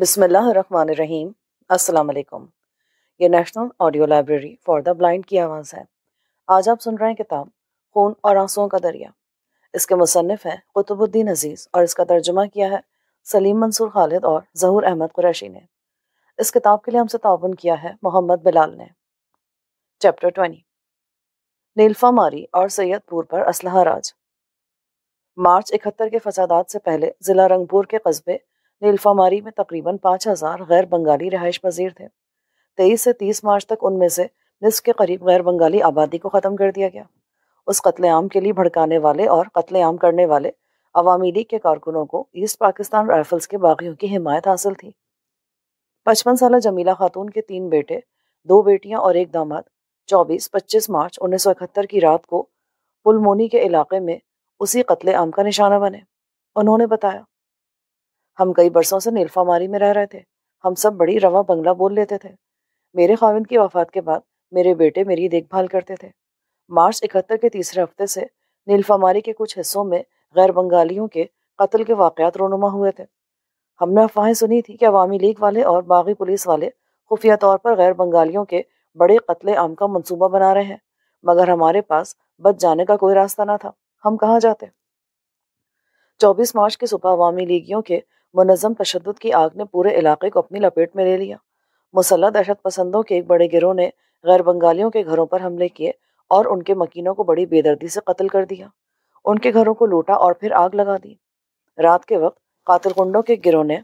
बिसमीम असलकम ये national audio library for the blind की आवाज़ है आज आप सुन रहे हैं किताब खून और आंसुओं का दरिया इसके मुसनफ़ हैं कुतुबुद्दीन अजीज़ और इसका तर्जुमा किया है सलीम मंसूर खालिद और जहूर अहमद कुरैशी ने इस किताब के लिए हमसे ताउन किया है मोहम्मद बिलाल ने चैप्टर ट्वेंटी नीलफा मारी और सैदपुर पर असलहराज राज मार्च इकहत्तर के फसादात से पहले ज़िला रंगपुर के कस्बे नीलफामारी में तकरीबन पाँच हज़ार गैर बंगाली रहायश पजीर थे तेईस से तीस मार्च तक उनमें से निसफ के करीब गैर बंगाली आबादी को ख़त्म कर दिया गया उस कत्लेआम के लिए भड़काने वाले और कत्लेआम करने वाले अवामी लीग के कारकुनों को ईस्ट पाकिस्तान राइफल्स के बागियों की हिमायत हासिल थी पचपन साल जमीला खातून के तीन बेटे दो बेटियाँ और एक दामाद चौबीस पच्चीस मार्च इकहत्तर की रात को पुलमोनी के इलाके में उसी कत्ले आम का निशाना बने उन्होंने बताया हम कई बरसों से नीलफामारी में रह रहे थे हम सब बड़ी रवा बंगला बोल लेते थे मेरे खाविंद की वफात के बाद मेरे बेटे मेरी देखभाल करते थे मार्च इकहत्तर के तीसरे हफ्ते से नीलफामारी के कुछ हिस्सों में गैर बंगालियों के कत्ल के वाकयात रोनुमा हुए थे हमने अफवाहें सुनी थी कि अवामी लीग वाले और बागी पुलिस वाले खुफिया तौर पर गैर बंगालियों के बड़े कत्ल आम का मनसूबा बना रहे हैं मगर हमारे पास बच जाने का कोई रास्ता ना था हम कहाँ जाते 24 मार्च की सुबह अवामी लीगियों के मनज़म तशद की आग ने पूरे इलाके को अपनी लपेट में ले लिया मुसल्ह दहशत पसंदों के एक बड़े गिरोह ने गैर बंगालियों के घरों पर हमले किए और उनके मकीनों को बड़ी बेदर्दी से कत्ल कर दिया उनके घरों को लूटा और फिर आग लगा दी रात के वक्त कुंडों के गिरोह ने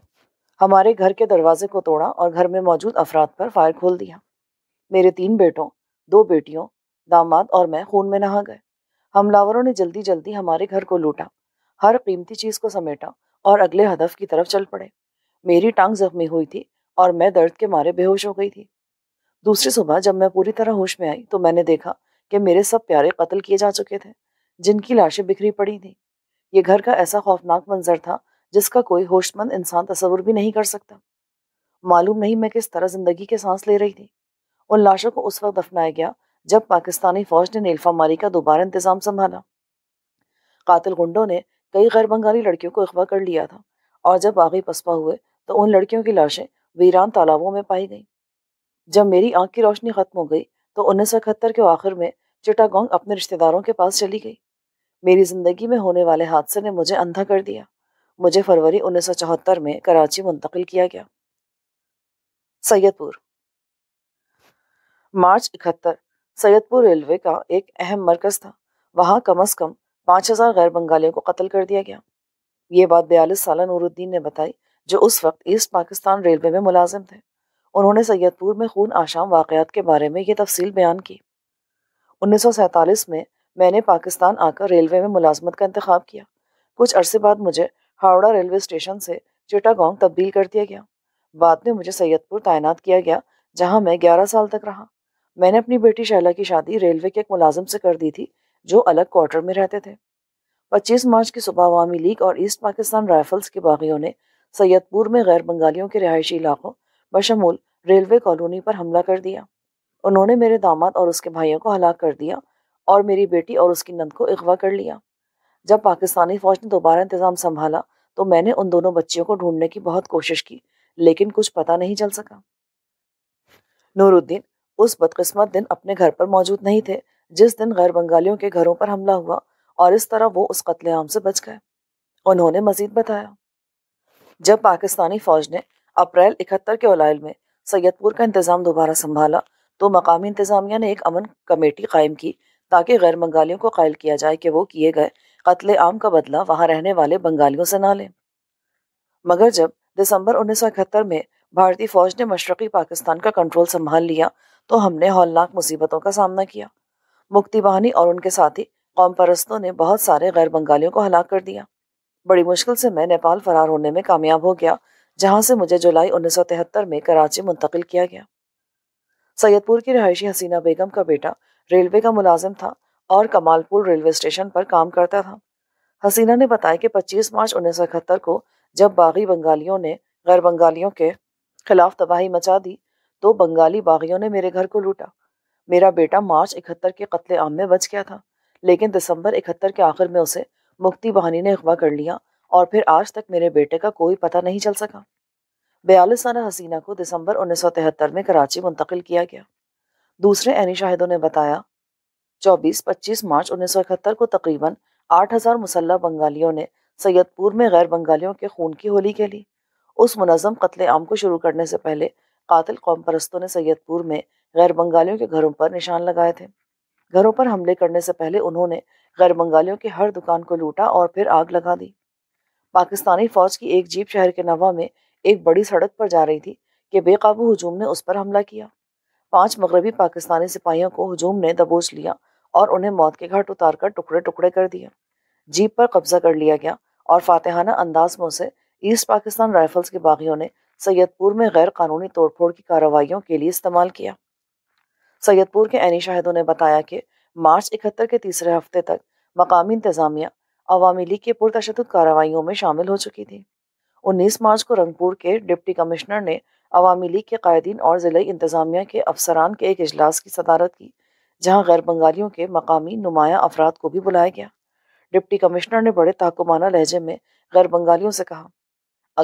हमारे घर के दरवाजे को तोड़ा और घर में मौजूद अफराद पर फायर खोल दिया मेरे तीन बेटों दो बेटियों दामाद और मैं खून में नहा गए हमलावरों ने जल्दी जल्दी हमारे घर को लूटा हर कीमती चीज को समेटा और अगले हदफ की तरफ चल पड़े मेरी टांग जख्मी हुई थी और मैं दर्द के मारे बेहोश हो गई थी दूसरी सुबह जब मैं पूरी तरह होश में आई तो मैंने देखा कि मेरे सब प्यारे कत्ल किए जा चुके थे जिनकी लाशें बिखरी पड़ी थी ये घर का ऐसा खौफनाक मंजर था जिसका कोई होशमंद इंसान तस्वुर भी नहीं कर सकता मालूम नहीं मैं किस तरह जिंदगी के सांस ले रही थी उन लाशों को उस वक्त दफनाया गया जब पाकिस्तानी फौज ने नेल्फा का दोबारा इंतजाम संभाला कातिल गुंडों ने कई गैर बंगाली लड़कियों को अगवा कर लिया था और जब आगे पसपा हुए तो उन लड़कियों की लाशें वीरान तालाबों में पाई गईं जब मेरी आंख की रोशनी खत्म हो गई तो उन्नीस के आखिर में चिटागोंग अपने रिश्तेदारों के पास चली गई मेरी जिंदगी में होने वाले हादसे ने मुझे अंधा कर दिया मुझे फरवरी उन्नीस में कराची मुंतकिल किया गया सैयदपुर मार्च इकहत्तर सैयदपुर रेलवे का एक अहम मरकज था वहाँ कम अज कम पाँच हजार गैर बंगालियों को कत्ल कर दिया गया ये बात बयालीस साल नूरुद्दीन ने बताई जो उस वक्त ईस्ट पाकिस्तान रेलवे में मुलाजिम थे उन्होंने सैदपुर में खून आशाम वाकयात के बारे में ये तफसील बयान की उन्नीस में मैंने पाकिस्तान आकर रेलवे में मुलाजमत का इंतखब किया कुछ अरसे बाद मुझे हावड़ा रेलवे स्टेशन से चिटागोंग तब्दील कर दिया गया बाद में मुझे सैदपुर तैनात किया गया जहां मैं ग्यारह साल तक रहा मैंने अपनी बेटी शैला की शादी रेलवे के एक मुलाजिम से कर दी थी जो अलग क्वार्टर में रहते थे 25 मार्च की सुबह अवामी लीग और ईस्ट पाकिस्तान राइफल्स के बागियों ने सैयदपुर में गैर बंगालियों के रिहायशी इलाकों बशमूल रेलवे कॉलोनी पर हमला कर दिया उन्होंने मेरे दामाद और उसके भाइयों को हलाक कर दिया और मेरी बेटी और उसकी नंद को अगवा कर लिया जब पाकिस्तानी फौज ने दोबारा इंतजाम संभाला तो मैंने उन दोनों बच्चियों को ढूंढने की बहुत कोशिश की लेकिन कुछ पता नहीं चल सका नूरुद्दीन उस बदकिस्मत दिन अपने घर पर मौजूद नहीं थे जिस दिन गैर बंगालियों के घरों पर हमला हुआ और इस तरह वो उस कत्लेआम से बच गए उन्होंने मजीद बताया जब पाकिस्तानी फौज ने अप्रैल इकहत्तर के ओलाइल में सैयदपुर का इंतजाम दोबारा संभाला तो मकामी इंतजामिया ने एक अमन कमेटी कायम की ताकि गैर बंगालियों को कायल किया जाए कि वो किए गए कत्ले आम का बदला वहां रहने वाले बंगालियों से ना लें मगर जब दिसंबर इकहत्तर में भारतीय फौज ने मशरकी पाकिस्तान का कंट्रोल संभाल लिया तो हमने हौलनाक मुसीबतों का सामना किया मुक्ति वाहनी और उनके साथी कौम परस्तों ने बहुत सारे गैर बंगालियों को हलाक कर दिया बड़ी मुश्किल से मैं नेपाल फरार होने में कामयाब हो गया जहां से मुझे जुलाई 1973 में कराची मुंतकिल किया गया सैयदपुर की रहायशी हसीना बेगम का बेटा रेलवे का मुलाजिम था और कमालपुर रेलवे स्टेशन पर काम करता था हसीना ने बताया कि 25 मार्च उन्नीस को जब बागी बंगालियों ने गैर बंगालियों के खिलाफ तबाही मचा दी तो बंगाली बागियों ने मेरे घर को लूटा मेरा बेटा मार्च इकहत्तर के कत्ले आम में बच गया था लेकिन दिसंबर इकहत्तर के आखिर में उसे मुक्ति बहानी ने अगवा कर लिया और फिर आज तक मेरे बेटे का कोई पता नहीं चल सका बयालीस साल हसीना को दिसंबर 1973 में कराची मुंतकिल किया गया दूसरे एनी शाहिदों ने बताया 24-25 मार्च 1971 को तकरीबन 8000 मुसल्ला बंगालियों ने सैयदपुर में गैर बंगालियों के खून की होली खेली उस मुनजम कत्ले आम को शुरू करने से पहले कातिल कौम परस्तों ने सैदपुर में गैर बंगालियों के घरों पर निशान लगाए थे घरों पर हमले करने से पहले उन्होंने गैर बंगालियों की हर दुकान को लूटा और फिर आग लगा दी पाकिस्तानी फौज की एक जीप शहर के नवा में एक बड़ी सड़क पर जा रही थी कि बेकाबू हजूम ने उस पर हमला किया पांच मगरबी पाकिस्तानी सिपाहियों को हजूम ने दबोच लिया और उन्हें मौत के घाट उतार कर टुकड़े टुकड़े कर दिया जीप पर कब्जा कर लिया गया और फातेहाना अंदाज में उसे ईस्ट पाकिस्तान राइफल्स के बागियों ने सैदपुर में गैर कानूनी तोड़फोड़ की कार्रवाइयों के लिए इस्तेमाल किया सैदपुर के ऐनी शाहिदों ने बताया कि मार्च इकहत्तर के तीसरे हफ्ते तक मकामी इंतजामिया अवामी लीग के पुरतशद कार्रवाइयों में शामिल हो चुकी थी उन्नीस मार्च को रंगपुर के डिप्टी कमिश्नर ने अवामी लीग के कायदीन और जिले इंतजामिया के अफसरान के एक अजलास की सदारत की जहां गैर बंगालियों के मकामी नुमाया अफराद को भी बुलाया गया डिप्टी कमिश्नर ने बड़े ताकुमाना लहजे में गैर बंगालियों से कहा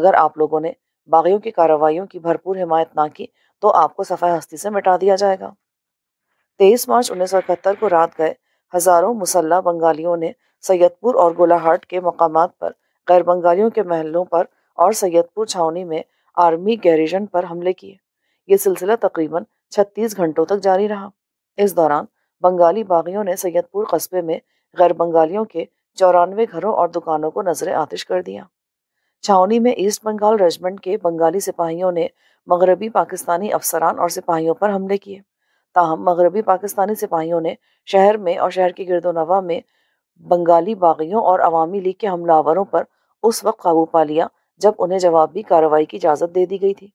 अगर आप लोगों ने बागियों की कार्रवाइयों की भरपूर हिमायत ना की तो आपको सफ़ाई हस्ती से मिटा दिया जाएगा तेईस मार्च उन्नीस सौ इकहत्तर को रात गए हजारों मुसल्ला बंगालियों ने सैयदपुर और गोलाहाट के मकाम पर गैर बंगालियों के महलों पर और सैयदपुर छावनी में आर्मी गैरिजन पर हमले किए ये सिलसिला तकरीबन 36 घंटों तक जारी रहा इस दौरान बंगाली बागियों ने सैयदपुर कस्बे में गैर बंगालियों के चौरानवे घरों और दुकानों को नजर आतिश कर दिया छावनी में ईस्ट बंगाल रेजिमेंट के बंगाली सिपाहियों ने मगरबी पाकिस्तानी अफसरान और सिपाहियों पर हमले किए ताहम मगरबी पाकिस्तानी सिपाहियों ने शहर में और शहर के गिरदोनवा में बंगाली बागियों और अवामी लीग के हमलावरों पर उस वक्त काबू पा लिया जब उन्हें जवाबी कार्रवाई की इजाज़त दे दी गई थी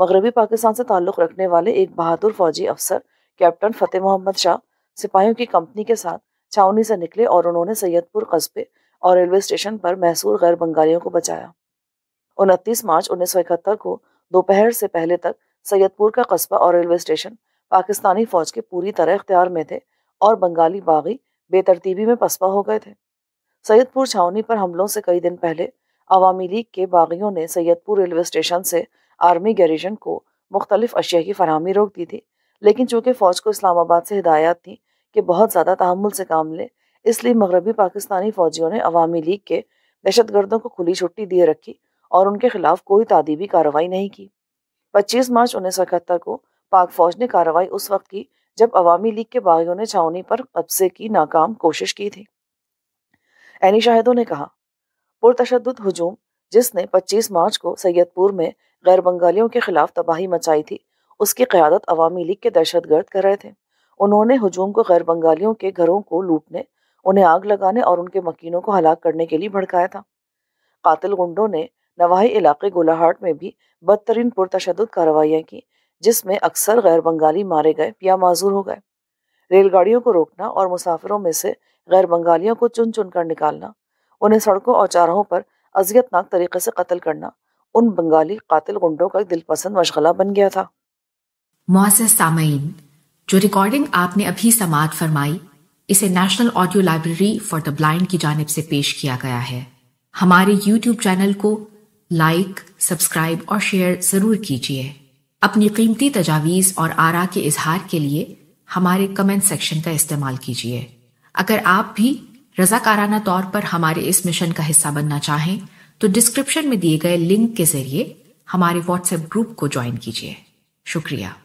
मगरबी पाकिस्तान से ताल्लुक़ रखने वाले एक बहादुर फौजी अफसर कैप्टन फतेह मोहम्मद शाह सिपाहियों की कंपनी के साथ छावनी से निकले और उन्होंने सैयदपुर कस्बे और रेलवे स्टेशन पर मैसूर गैर बंगालियों को बचाया उनतीस मार्च उन्नीस को दोपहर से पहले तक सैयदपुर का कस्बा और रेलवे स्टेशन पाकिस्तानी फौज के पूरी तरह अख्तियार में थे और बंगाली बागी बेतरतीबी में पसपा हो गए थे सैयदपुर छावनी पर हमलों से कई दिन पहले अवामी लीग के बागियों ने सैयदपुर रेलवे स्टेशन से आर्मी गैरिजन को मुख्तलिफ अशिया की फरहमी रोक दी थी लेकिन चूंकि फौज को इस्लामाबाद से हिदायत थी कि बहुत ज़्यादा तहमुल से काम ले इसलिए मगरबी पाकिस्तानी फौजियों ने अवामी लीग के दहशत गर्दों को खुली छुट्टी दिए रखी और उनके खिलाफ कोई तादीबी कार्रवाई नहीं की पच्चीस मार्च उन्नीस को पाक फौज ने कार्रवाई उस वक्त की जब अवामी लीग के बागियों ने छावनी पर कब्जे की नाकाम कोशिश की थी एनी शाहिदों ने कहा पुरतशद हजूम जिसने 25 मार्च को सैयदपुर में गैर बंगालियों के खिलाफ तबाही मचाई थी उसकी क्यादत अवामी लीग के दहशत गर्द कर रहे थे उन्होंने हजूम को गैर बंगालियों के घरों को लूटने उन्हें आग लगाने और उनके मकीनों को हलाक करने के लिए भड़काया था कातिल गुंडों ने नवाही इलाके गोलाहाट में भी बदतरीन पुरतशद कार्रवाइयाँ की जिसमें अक्सर गैर बंगाली मारे गए या माजूर हो गए रेलगाड़ियों को रोकना और मुसाफिरों में से गैर बंगालियों को चुन चुन कर निकालना उन्हें सड़कों और चारों पर अजियतनाक तरीके से कत्ल करना उन बंगाली कातिल गुंडों का दिलपसंद मशगला बन गया था मुआस सामीन जो रिकॉर्डिंग आपने अभी समाप्त फरमाई इसे national audio library for the blind की जानब से पेश किया गया है हमारे यूट्यूब चैनल को लाइक सब्सक्राइब और शेयर जरूर कीजिए अपनी कीमती तजावीज़ और आरा के इजहार के लिए हमारे कमेंट सेक्शन का इस्तेमाल कीजिए अगर आप भी रजाकाराना तौर पर हमारे इस मिशन का हिस्सा बनना चाहें तो डिस्क्रिप्शन में दिए गए लिंक के जरिए हमारे व्हाट्सएप ग्रुप को ज्वाइन कीजिए शुक्रिया